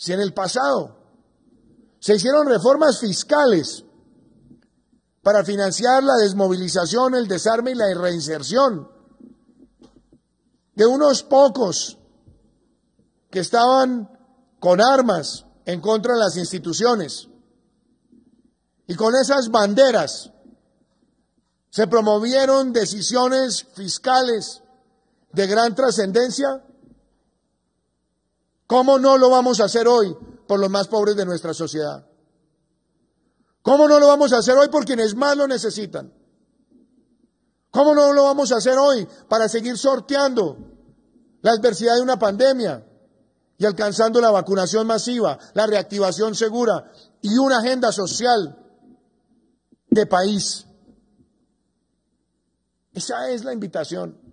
Si en el pasado se hicieron reformas fiscales para financiar la desmovilización, el desarme y la reinserción de unos pocos que estaban con armas en contra de las instituciones. Y con esas banderas se promovieron decisiones fiscales de gran trascendencia ¿Cómo no lo vamos a hacer hoy por los más pobres de nuestra sociedad? ¿Cómo no lo vamos a hacer hoy por quienes más lo necesitan? ¿Cómo no lo vamos a hacer hoy para seguir sorteando la adversidad de una pandemia y alcanzando la vacunación masiva, la reactivación segura y una agenda social de país? Esa es la invitación.